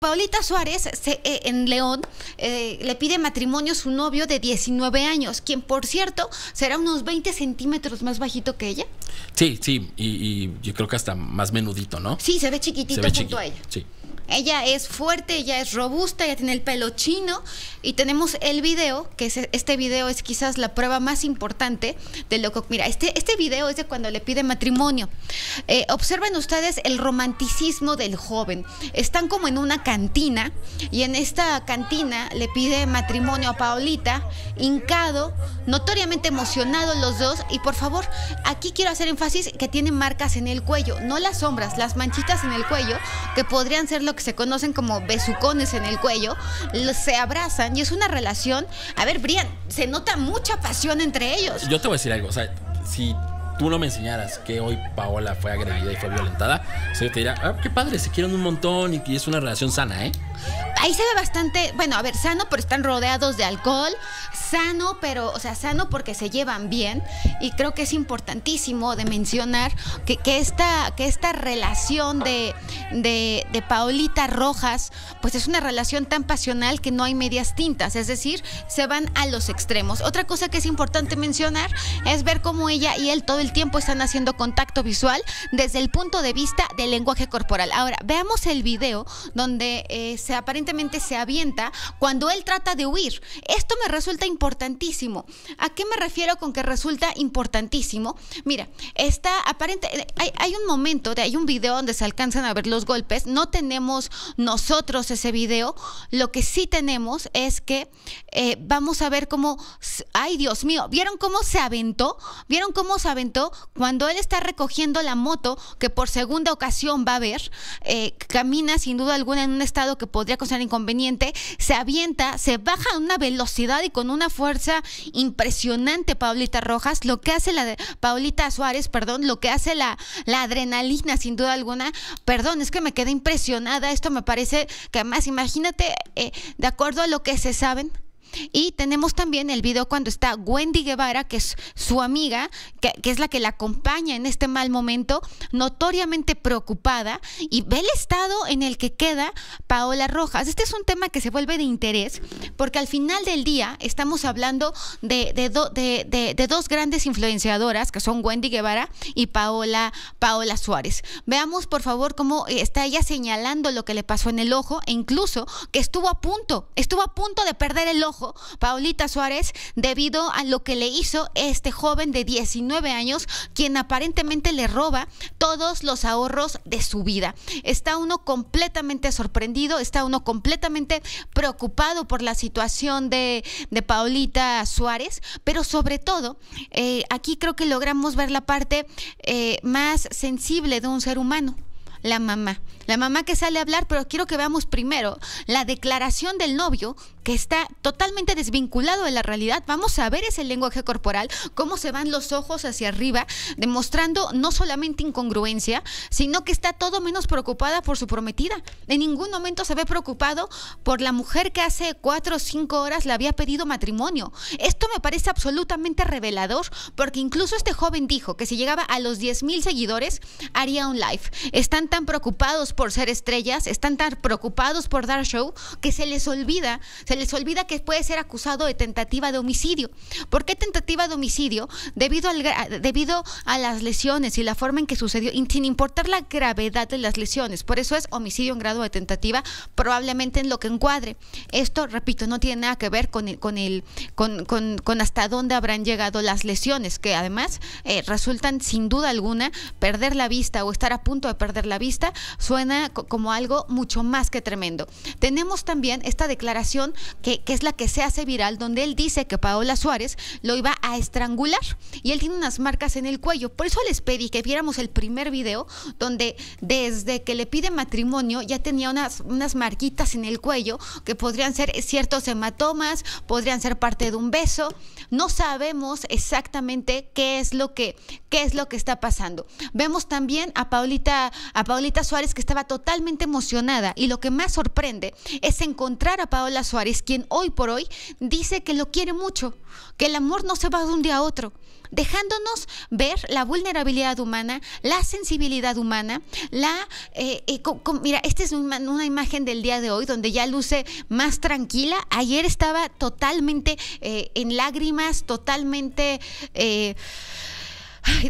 Paulita Suárez eh, en León eh, le pide matrimonio a su novio de 19 años, quien por cierto será unos 20 centímetros más bajito que ella. Sí, sí, y, yo creo que hasta más menudito, ¿no? Sí, se ve chiquitito junto a ella. Sí. Ella es fuerte, ella es robusta, ella tiene el pelo chino y tenemos el video, que e-, este video es quizás la prueba más importante de lo que... Mira, este, este video es de cuando le pide matrimonio. Eh, observen ustedes el romanticismo del joven. Están como en una cantina y en esta cantina le pide matrimonio a Paolita, hincado, notoriamente emocionado los dos y por favor, aquí quiero hacer énfasis que tiene marcas en el cuello, no las sombras, las manchitas en el cuello, que podrían ser lo que se conocen como besucones en el cuello, se abrazan y es una relación. A ver, Brian, se nota mucha pasión entre ellos. Yo te voy a decir algo, o sea, si tú no me enseñaras que hoy Paola fue agredida y fue violentada, se yo te diría, ah, qué padre, se quieren un montón y es una relación sana, ¿eh? ahí se ve bastante, bueno, a ver, sano, pero están rodeados de alcohol, sano, pero, o sea, sano porque se llevan bien. Y creo que es importantísimo de mencionar que, que esta, que esta relación de, de, de Paolita Rojas, pues es una relación tan pasional que no hay medias tintas, es decir, se van a los extremos. Otra cosa que es importante mencionar es ver cómo ella y él todo el tiempo están haciendo contacto visual desde el punto de vista del lenguaje corporal. Ahora, veamos el video donde eh, se aparenta se avienta cuando él trata de huir. Esto me resulta importantísimo. ¿A qué me refiero con que resulta importantísimo? Mira, está aparente, hay, un momento, hay un video donde se alcanzan a ver los golpes, no tenemos nosotros ese video, lo que sí tenemos es que eh, vamos a ver cómo, ay Dios mío, ¿vieron cómo se aventó? ¿Vieron cómo se aventó cuando él está recogiendo la moto que por segunda ocasión va a ver? Eh, camina sin duda alguna en un estado que podría considerar inconveniente, se avienta, se baja a una velocidad y con una fuerza impresionante Paulita Rojas, lo que hace la Paulita Suárez, perdón, lo que hace la, la adrenalina sin duda alguna, perdón, es que me quedé impresionada, esto me parece que más, imagínate, eh, de acuerdo a lo que se saben, y tenemos también el video cuando está Wendy Guevara, que es su amiga, que, es la que la acompaña en este mal momento, notoriamente preocupada, y ve el estado en el que queda Paola Rojas. Este es un tema que se vuelve de interés, porque al final del día estamos hablando de, de dos grandes influenciadoras, que son Wendy Guevara y Paola, Paola Suárez. Veamos, por favor, cómo está ella señalando lo que le pasó en el ojo, e incluso que estuvo a punto, estuvo a punto de perder el ojo Paulita Suárez, debido a lo que le hizo este joven de 19 años, quien aparentemente le roba todos los ahorros de su vida. Está uno completamente sorprendido, está uno completamente preocupado por la situación de, Paulita Suárez, pero sobre todo, eh, aquí creo que logramos ver la parte eh, más sensible de un ser humano la mamá. La mamá que sale a hablar, pero quiero que veamos primero la declaración del novio que está totalmente desvinculado de la realidad. Vamos a ver ese lenguaje corporal, cómo se van los ojos hacia arriba, demostrando no solamente incongruencia, sino que está todo menos preocupada por su prometida. En ningún momento se ve preocupado por la mujer que hace cuatro o cinco horas le había pedido matrimonio. Esto me parece absolutamente revelador, porque incluso este joven dijo que si llegaba a los 10 mil seguidores, haría un live. Están tan preocupados por ser estrellas, están tan preocupados por dar show, que se les olvida, se les olvida que puede ser acusado de tentativa de homicidio. ¿Por qué tentativa de homicidio? Debido, al, debido a las lesiones y la forma en que sucedió, sin importar la gravedad de las lesiones. Por eso es homicidio en grado de tentativa, probablemente en lo que encuadre. Esto, repito, no tiene nada que ver con con el, con, con, hasta dónde habrán llegado las lesiones, que además eh, resultan sin duda alguna perder la vista o estar a punto de perder la vista suena como algo mucho más que tremendo. Tenemos también esta declaración que, que es la que se hace viral, donde él dice que Paola Suárez lo iba a estrangular y él tiene unas marcas en el cuello. Por eso les pedí que viéramos el primer video donde desde que le pide matrimonio ya tenía unas, unas marquitas en el cuello que podrían ser ciertos hematomas, podrían ser parte de un beso. No sabemos exactamente qué es lo que, qué es lo que está pasando. Vemos también a Paulita, a Paolita Suárez que estaba totalmente emocionada y lo que más sorprende es encontrar a Paola Suárez, quien hoy por hoy dice que lo quiere mucho, que el amor no se va de un día a otro, dejándonos ver la vulnerabilidad humana, la sensibilidad humana, la... Eh, eh, mira, esta es una, imagen del día de hoy donde ya luce más tranquila. Ayer estaba totalmente eh, en lágrimas, totalmente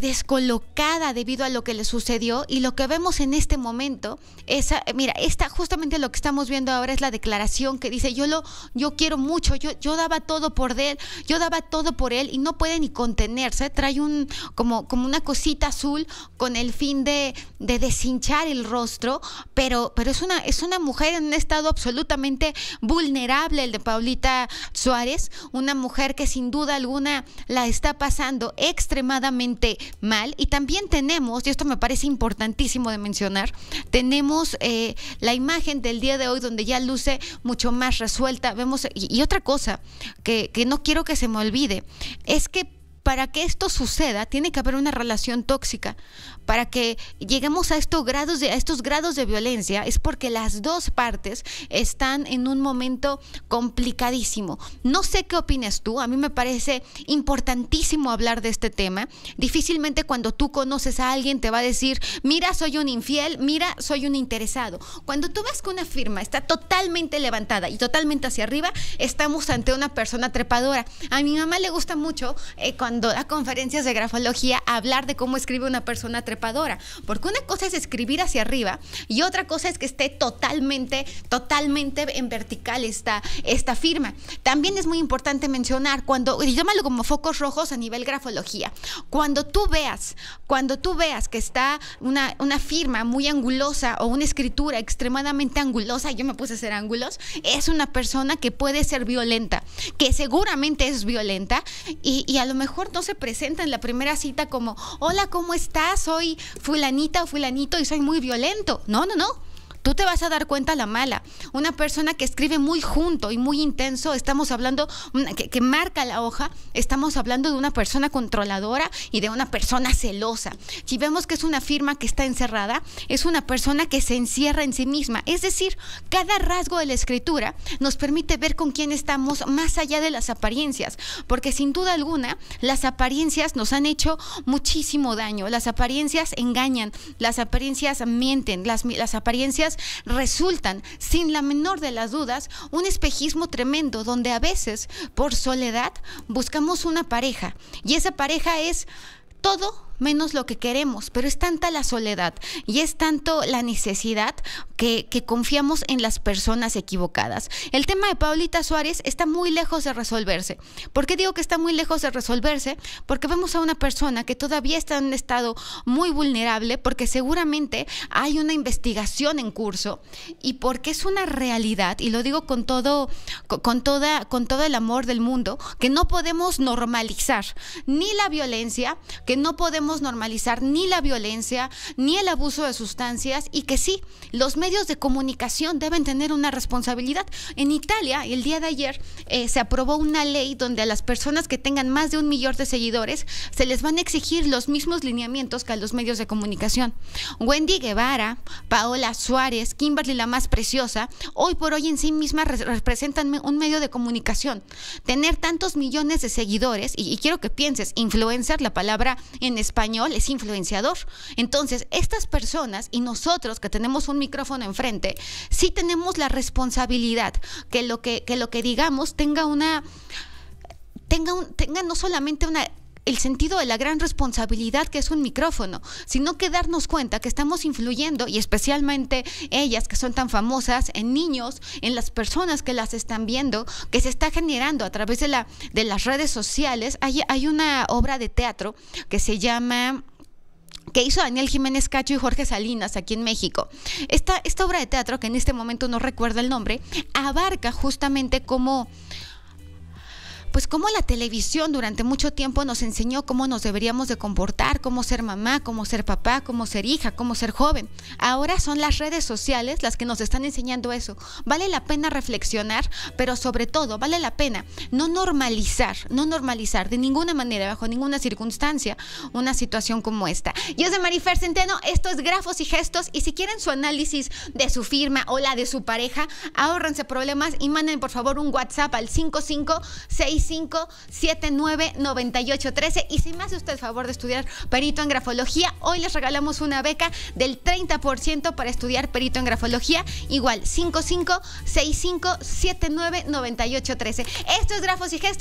descolocada debido a lo que le sucedió y lo que vemos en este momento, es ah, mira, esta, justamente lo que estamos viendo ahora es la declaración que dice, yo lo, yo quiero mucho, yo, yo daba todo por él, yo daba todo por él y no puede ni contenerse, trae un, como, como una cosita azul con el fin de, de deshinchar el rostro, pero, pero es una, es una mujer en un estado absolutamente vulnerable, el de Paulita Suárez, una mujer que sin duda alguna la está pasando extremadamente mal. Y también tenemos, y esto me parece importantísimo de mencionar, tenemos eh, la imagen del día de hoy donde ya luce mucho más resuelta. Vemos, y, otra cosa que, que no quiero que se me olvide, es que para que esto suceda, tiene que haber una relación tóxica. Para que lleguemos a estos grados de, estos grados de violencia, es porque las dos partes están en un momento complicadísimo. No sé qué opinas tú, a mí me parece importantísimo hablar de este tema. Difícilmente cuando tú conoces a alguien te va a decir, mira, soy un infiel, mira, soy un interesado. Cuando tú ves que una firma está totalmente levantada y totalmente hacia arriba, estamos ante una persona trepadora. A mi mamá le gusta mucho eh, cuando a conferencias de grafología hablar de cómo escribe una persona trepadora. Porque una cosa es escribir hacia arriba y otra cosa es que esté totalmente, totalmente en vertical esta, esta firma. También es muy importante mencionar cuando, y llámalo como focos rojos a nivel grafología, cuando tú veas, cuando tú veas que está una, una firma muy angulosa o una escritura extremadamente angulosa, yo me puse a hacer ángulos, es una persona que puede ser violenta, que seguramente es violenta y, y a lo mejor no se presenta en la primera cita como, hola, ¿cómo estás? Soy fulanita o fulanito y soy muy violento. No, no, no. Tú te vas a dar cuenta la mala. Una persona que escribe muy junto y muy intenso, estamos hablando, mm, que, marca la hoja, estamos hablando de una persona controladora y de una persona celosa. Si vemos que es una firma que está encerrada, es una persona que se encierra en sí misma. Es decir, cada rasgo de la escritura nos permite ver con quién estamos más allá de las apariencias, porque sin duda alguna las apariencias nos han hecho muchísimo daño, las apariencias engañan, las apariencias mienten, las, las apariencias resultan, sin la menor de las dudas, un espejismo tremendo donde a veces, por soledad, buscamos una pareja y esa pareja es todo menos lo que queremos, pero es tanta la soledad y es tanto la necesidad que, confiamos en las personas equivocadas. El tema de Paulita Suárez está muy lejos de resolverse. ¿Por qué digo que está muy lejos de resolverse? Porque vemos a una persona que todavía está en un estado muy vulnerable porque seguramente hay una investigación en curso y porque es una realidad, y lo digo con todo, con toda, con todo el amor del mundo, que no podemos normalizar ni la violencia, que no podemos normalizar ni la violencia, ni el abuso de sustancias y que sí, los medios de comunicación deben tener una responsabilidad. En Italia, el día de ayer, eh, se aprobó una ley donde a las personas que tengan más de un millón de seguidores se les van a exigir los mismos lineamientos que a los medios de comunicación. Wendy Guevara, Paola Suárez, Kimberly la más preciosa, hoy por hoy en sí misma representan un medio de comunicación. Tener tantos millones de seguidores, y, y quiero que pienses, influencer, la palabra en español, español es influenciador. Entonces, estas personas y nosotros que tenemos un micrófono enfrente, sí tenemos la responsabilidad que lo que, que, lo que digamos tenga una tenga, un, tenga no solamente una el sentido de la gran responsabilidad que es un micrófono, sino que darnos cuenta que estamos influyendo, y especialmente ellas que son tan famosas, en niños, en las personas que las están viendo, que se está generando a través de, la, de las redes sociales. Hay, hay una obra de teatro que se llama que hizo Daniel Jiménez Cacho y Jorge Salinas aquí en México. Esta, esta obra de teatro, que en este momento no recuerdo el nombre, abarca justamente cómo pues como la televisión durante mucho tiempo nos enseñó cómo nos deberíamos de comportar, cómo ser mamá, cómo ser papá, cómo ser hija, cómo ser joven. Ahora son las redes sociales las que nos están enseñando eso. Vale la pena reflexionar, pero sobre todo vale la pena no normalizar, no normalizar de ninguna manera, bajo ninguna circunstancia, una situación como esta. Yo soy Marifer Centeno, esto es Grafos y Gestos y si quieren su análisis de su firma o la de su pareja, ahórrense problemas y manden por favor un WhatsApp al 556. 5 9 79 13 y si más hace usted el favor de estudiar perito en grafología, hoy les regalamos una beca del 30% para estudiar perito en grafología, igual 55 65 79 98 Esto es Grafos y Gestos.